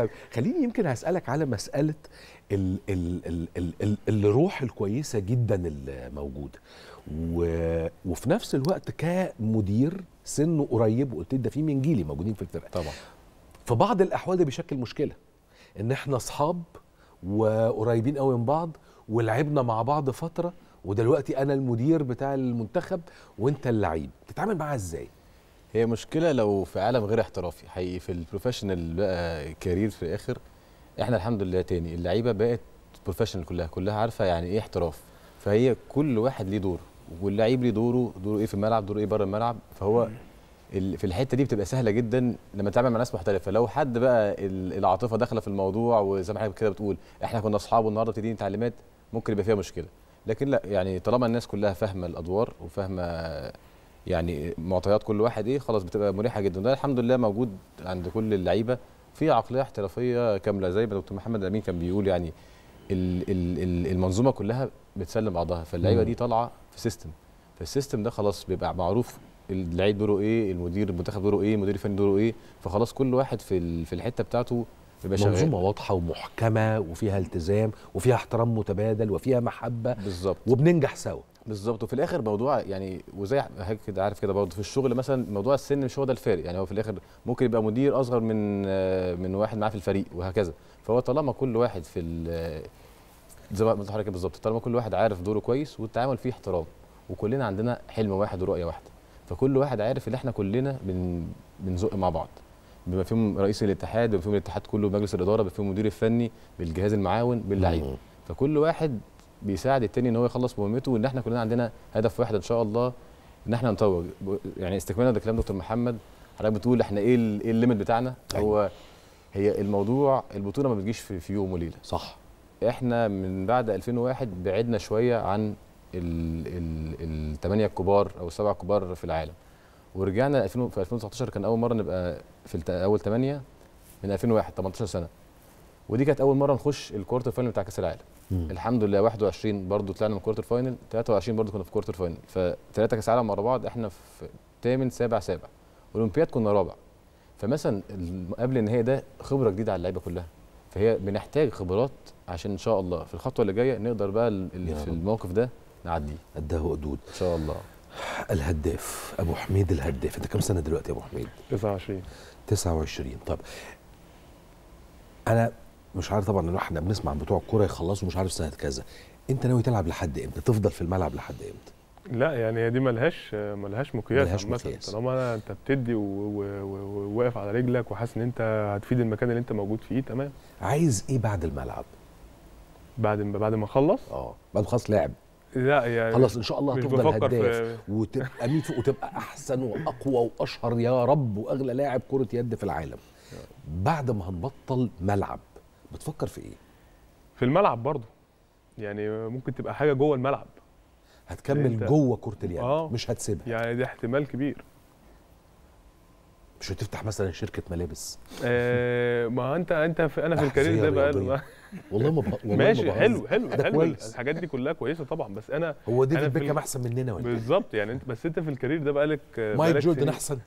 طيب خليني يمكن هسالك على مساله ال ال ال ال ال الروح الكويسه جدا الموجوده وفي نفس الوقت كمدير سنه قريب وقلت ده في من جيلي موجودين في الفرقه طبعا في بعض الاحوال ده بيشكل مشكله ان احنا اصحاب وقريبين قوي من بعض ولعبنا مع بعض فتره ودلوقتي انا المدير بتاع المنتخب وانت اللعيب تتعامل معاها ازاي هي مشكله لو في عالم غير احترافي حقيقي في البروفيشنال بقى كارير في الاخر احنا الحمد لله تاني اللعيبه بقت بروفيشنال كلها كلها عارفه يعني ايه احتراف فهي كل واحد ليه دوره واللعيب ليه دوره دوره ايه في الملعب دوره ايه بره الملعب فهو في الحته دي بتبقى سهله جدا لما تتعامل مع ناس محترفه لو حد بقى العاطفه داخله في الموضوع وزي ما حضرتك كده بتقول احنا كنا اصحاب النهارده بتديني تعليمات ممكن يبقى فيها مشكله لكن لا يعني طالما الناس كلها فاهمه الادوار وفاهمه يعني معطيات كل واحد ايه خلاص بتبقى مريحه جدا ده الحمد لله موجود عند كل اللعيبه في عقليه احترافيه كامله زي ما دكتور محمد امين كان بيقول يعني المنظومه كلها بتسلم بعضها فاللعيبه دي طالعه في سيستم فالسيستم ده خلاص بيبقى معروف اللعيب دوره ايه المدير المنتخب دوره ايه المدير الفني دوره ايه فخلاص كل واحد في في الحته بتاعته بيبقى منظومه واضحه ومحكمه وفيها التزام وفيها احترام متبادل وفيها محبه بالظبط وبننجح سوا بالظبط وفي الاخر موضوع يعني وزي حضرتك كده عارف كده برضه في الشغل مثلا موضوع السن مش هو ده الفارق يعني هو في الاخر ممكن يبقى مدير اصغر من آه، من واحد معاه في الفريق وهكذا فهو طالما كل واحد في زي ما قلت حضرتك بالظبط طالما كل واحد عارف دوره كويس والتعامل فيه احترام وكلنا عندنا حلم واحد ورؤيه واحده فكل واحد عارف ان احنا كلنا بن بنزق مع بعض بما فيهم رئيس الاتحاد بما فيهم الاتحاد كله بمجلس الاداره بما فيهم المدير الفني بالجهاز المعاون باللعيبه فكل واحد بيساعد التاني ان هو يخلص مهمته وان احنا كلنا عندنا هدف واحد ان شاء الله ان احنا نطور يعني استكمالا لكلام دكتور محمد حضرتك بتقول احنا ايه ايه الليمت بتاعنا أيوة. هو هي الموضوع البطوله ما بتجيش في, في يوم وليله صح احنا من بعد 2001 بعدنا شويه عن الثمانيه الكبار او السبعه الكبار في العالم ورجعنا في 2019 كان اول مره نبقى في اول ثمانيه من 2001 18 سنه ودي كانت اول مره نخش الكوارتر فاينل بتاع كاس العالم مم. الحمد لله 21 برضه طلعنا من الكوارتر فاينل 23 برضه كنا في كوارتر فاينل فثلاثه كاس عالم ورا بعض احنا في ثامن سابع سابع اولمبياد كنا رابع فمثلا قبل النهائي ده خبره جديده على اللعيبه كلها فهي بنحتاج خبرات عشان ان شاء الله في الخطوه اللي جايه نقدر بقى في الموقف ده نعديه قدها وقدود ان شاء الله الهداف ابو حميد الهداف انت كم سنه دلوقتي يا ابو حميد 29 29 طب انا مش عارف طبعا ان احنا بنسمع بتوع الكوره يخلصوا مش عارف سنه كذا انت ناوي تلعب لحد امتى تفضل في الملعب لحد امتى لا يعني دي ملهاش ملهاش مقياس مثلا طالما انت بتدي وواقف على رجلك وحاسس ان انت هتفيد المكان اللي انت موجود فيه تمام عايز ايه بعد الملعب بعد ما بعد ما اخلص اه بعد ما اخلص لعب لا يعني خلاص ان شاء الله هتفضل هداف وتبقى مين فوق وتبقى احسن واقوى واشهر يا رب واغلى لاعب كره يد في العالم آه. بعد ما هنبطل ملعب بتفكر في ايه في الملعب برضه يعني ممكن تبقى حاجه جوه الملعب هتكمل جوه كره اليد آه. مش هتسيبها يعني ده احتمال كبير مش هتفتح مثلا شركه ملابس آه ما انت انت في انا في آه، الكارير ده بقى والله ما والله ماشي ما حلو حلو حلو كويس. الحاجات دي كلها كويسه طبعا بس انا هو ديفيد بيكهام احسن مننا ولا بالظبط يعني انت بس انت في الكارير ده بقالك مايك جوردن احسن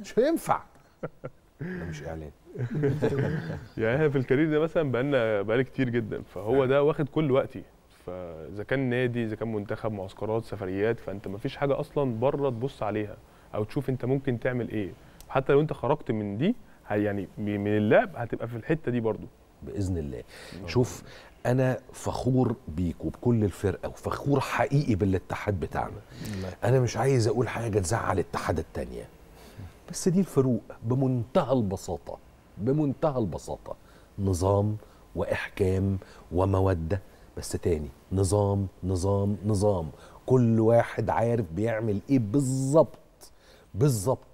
مش هينفع ده مش اعلان يعني احنا في الكارير ده مثلا بقالنا بقالي كتير جدا فهو أيوة. ده واخد كل وقتي فاذا كان نادي اذا كان منتخب معسكرات سفريات فانت ما فيش حاجه اصلا بره تبص عليها او تشوف انت ممكن تعمل ايه حتى لو انت خرجت من دي يعني من اللعب هتبقى في الحته دي برضو باذن الله شوف انا فخور بيك وبكل الفرقه وفخور حقيقي بالاتحاد بتاعنا انا مش عايز اقول حاجه تزعل الاتحاد التانيه بس دي الفاروق بمنتهى البساطة بمنتهى البساطة نظام وإحكام ومودة بس تاني نظام نظام نظام كل واحد عارف بيعمل إيه بالظبط بالظبط